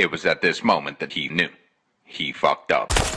It was at this moment that he knew. He fucked up.